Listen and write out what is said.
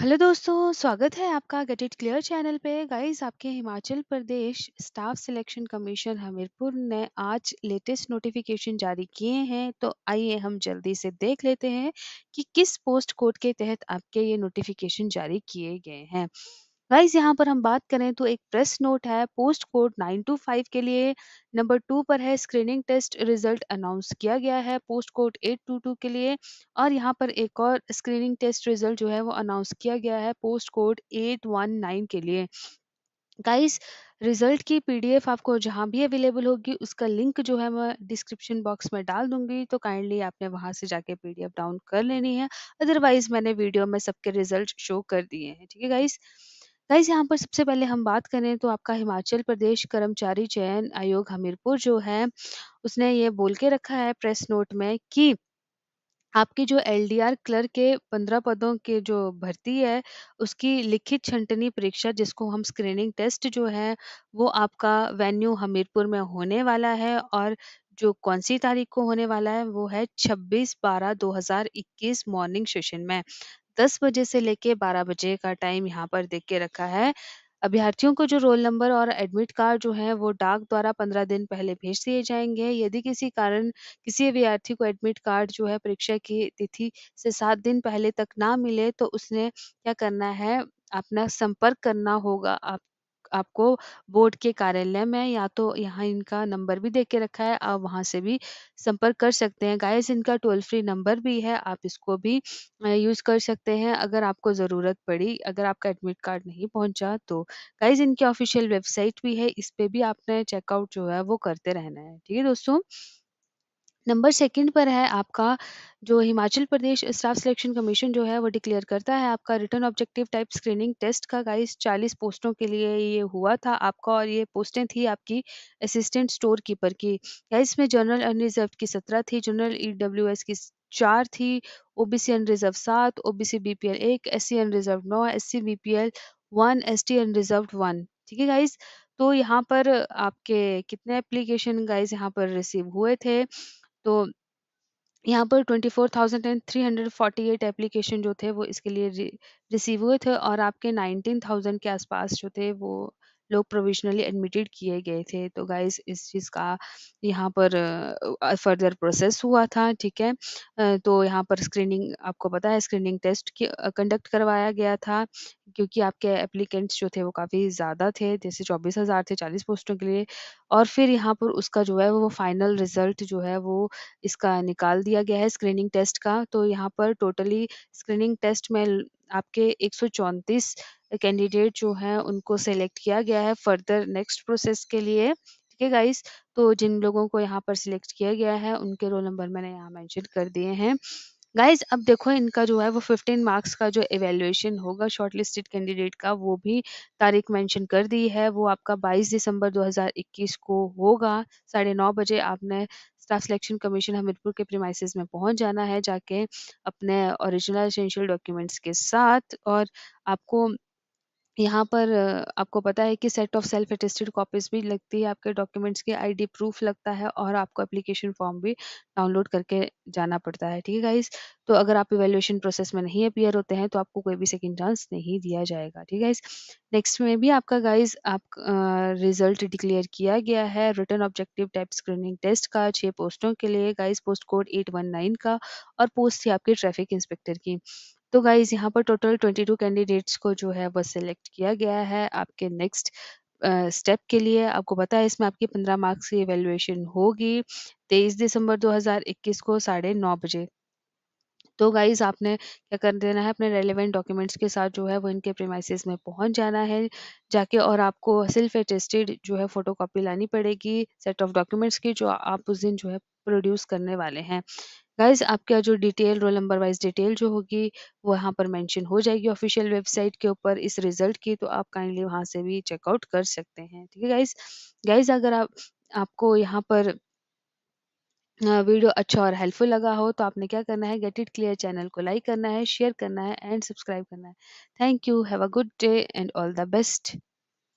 Hello दोस्तों, स्वागत है आपका गेट इट क्लियर चैनल पे। गाइस आपके Himachal Pradesh staff selection commission Hamirpur ने आज लेटेस्ट नोटिफिकेशन जारी किए हैं, तो आइए हम जल्दी से देख लेते हैं कि किस पोस्ट कोड के तहत आपके ये नोटिफिकेशन जारी किए गए हैं। गाइज यहाँ पर हम बात करें तो एक प्रेस नोट है पोस्ट कोड 925 के लिए नंबर टू पर है स्क्रीनिंग टेस्ट रिजल्ट अनाउंस किया गया है पोस्ट कोड 822 के लिए और यहाँ पर एक और स्क्रीनिंग टेस्ट रिजल्ट जो है वो अनाउंस किया गया है पोस्ट कोड 819 के लिए गाइस रिजल्ट की पीडीएफ आपको जहाँ भी अवेलेबल होगी उसका लिंक जो है मैं डिस्क्रिप्शन बॉक्स में डाल दूंगी तो काइंडली आपने वहाँ से जाके पीडीएफ डाउन कर लेनी है अदरवाइज मैंने वीडियो में सबके रिजल्ट शो कर दिए हैं ठीक है गाइस गाइस यहाँ पर सबसे पहले हम बात करें तो आपका हिमाचल प्रदेश कर्मचारी चयन आयोग हमीरपुर जो है उसने ये बोल के रखा है प्रेस नोट में कि आपकी जो आर क्लर्क के पंद्रह पदों के जो भर्ती है उसकी लिखित छंटनी परीक्षा जिसको हम स्क्रीनिंग टेस्ट जो है वो आपका वेन्यू हमीरपुर में होने वाला है और जो कौन सी तारीख को होने वाला है वो है 26 बारह 2021 मॉर्निंग सेशन में दस बजे से लेके बारह बजे का टाइम यहाँ पर देख के रखा है अभ्यर्थियों को जो रोल नंबर और एडमिट कार्ड जो है वो डाक द्वारा पंद्रह दिन पहले भेज दिए जाएंगे यदि किसी कारण किसी अभ्यर्थी को एडमिट कार्ड जो है परीक्षा की तिथि से सात दिन पहले तक ना मिले तो उसने क्या करना है अपना संपर्क करना होगा आप आपको बोर्ड के कार्यालय में या तो यहाँ इनका नंबर भी दे के रखा है आप वहाँ से भी संपर्क कर सकते हैं गाइस इनका टोल फ्री नंबर भी है आप इसको भी यूज कर सकते हैं अगर आपको ज़रूरत पड़ी अगर आपका एडमिट कार्ड नहीं पहुँचा तो गाइज इनकी ऑफिशियल वेबसाइट भी है इस पर भी आपने चेकआउट जो है वो करते रहना है ठीक है दोस्तों नंबर सेकंड पर है आपका जो Himachal Pradesh staff selection commission जो है वो डिक्लेयर करता है आपका written objective type screening test का गाइस 40 पोस्टों के लिए ये हुआ था आपका और ये पोस्टें थी आपकी असिस्टेंट स्टोर कीपर की या इसमें जनरल अनरिजर्व की सत्रह थी जनरल ई की चार थी ओबीसी अनरिजर्व सात ओ बी पी बीपीएल एक एस सी अनरिजर्व नौ S C BPL one S T unreserved one ठीक है गाइज तो यहाँ पर आपके कितने एप्लीकेशन गाइज यहाँ पर रिसीव हुए थे तो यहाँ पर twenty four thousand and three hundred forty eight application जो थे वो इसके लिए रिसीव हुए थे और आपके नाइनटीन थाउजेंड के आसपास जो थे वो लोग प्रोविजनली एडमिटेड किए गए थे तो गाइस इस चीज़ का यहाँ पर फर्दर प्रोसेस हुआ था ठीक है तो यहाँ पर स्क्रीनिंग आपको पता है स्क्रीनिंग टेस्ट कंडक्ट करवाया गया था क्योंकि आपके एप्लीकेंट्स जो थे वो काफ़ी ज़्यादा थे जैसे चौबीस हज़ार थे चालीस पोस्टों के लिए और फिर यहाँ पर उसका जो है वो फाइनल रिजल्ट जो है वो इसका निकाल दिया गया है स्क्रीनिंग टेस्ट का तो यहाँ पर टोटली स्क्रीनिंग टेस्ट में आपके एक कैंडिडेट जो हैं उनको सेलेक्ट किया गया है फर्दर नेक्स्ट प्रोसेस के लिए ठीक है गाइस तो जिन लोगों को यहाँ पर सिलेक्ट किया गया है उनके रोल नंबर मैंने यहाँ मेंशन कर दिए हैं गाइज अब देखो इनका जो है वो 15 मार्क्स का जो एवेल्युएशन होगा शॉर्टलिस्टेड कैंडिडेट का वो भी तारीख मेंशन कर दी है वो आपका 22 दिसंबर 2021 को होगा साढ़े नौ बजे आपने स्टाफ सिलेक्शन कमीशन हमीरपुर के प्रीमाइसिस में पहुंच जाना है जाके अपने ओरिजिनल एसेंशियल डॉक्यूमेंट्स के साथ और आपको यहाँ पर आपको पता है कि set of self attested copies भी लगती है आपके डॉक्यूमेंट्स के आईडी प्रूफ लगता है और आपको एप्लीकेशन फॉर्म भी डाउनलोड करके जाना पड़ता है ठीक है गाइस तो अगर आप इवेल्युएशन प्रोसेस में नहीं अपियर होते हैं तो आपको कोई भी सेकेंड चांस नहीं दिया जाएगा ठीक है नेक्स्ट में भी आपका गाइज आप रिजल्ट डिक्लेयर किया गया है written objective type screening test का छह पोस्टों के लिए guys post code eight one nine का और पोस्ट थी आपके ट्रैफिक इंस्पेक्टर की तो गाइज यहाँ पर टोटल 22 कैंडिडेट्स को जो है वो सिलेक्ट किया गया है आपके नेक्स्ट स्टेप uh, के लिए आपको पता है इसमें आपकी 15 मार्क्स की एवेल्युएशन होगी 23 दिसंबर 2021 को साढ़े नौ बजे तो गाइज आपने क्या कर देना है अपने रेलिवेंट डॉक्यूमेंट्स के साथ जो है वो इनके प्रीमाइसिस में पहुंच जाना है जाके और आपको सेल्फ एटेस्टेड जो है फोटो कॉपी लानी पड़ेगी सेट ऑफ डॉक्यूमेंट्स की जो आप उस दिन जो है प्रोड्यूस करने वाले हैं गाइज आपका जो detail roll number wise detail जो होगी वो यहाँ पर मेंशन हो जाएगी ऑफिशियल वेबसाइट के ऊपर इस रिजल्ट की तो आप काइंडली वहाँ से भी चेकआउट कर सकते हैं ठीक है गाइज गाइज अगर आप आपको यहाँ पर वीडियो अच्छा और हेल्पफुल लगा हो तो आपने क्या करना है गेट इट क्लियर चैनल को लाइक करना है शेयर करना है एंड सब्सक्राइब करना है thank you have a good day and all the best